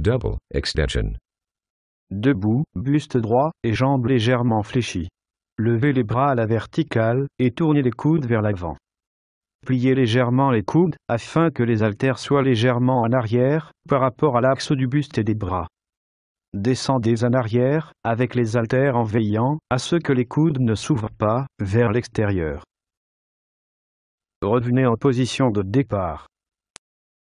double extension. Debout, buste droit et jambes légèrement fléchies. Levez les bras à la verticale et tournez les coudes vers l'avant. Pliez légèrement les coudes afin que les haltères soient légèrement en arrière par rapport à l'axe du buste et des bras. Descendez en arrière avec les haltères en veillant à ce que les coudes ne s'ouvrent pas vers l'extérieur. Revenez en position de départ.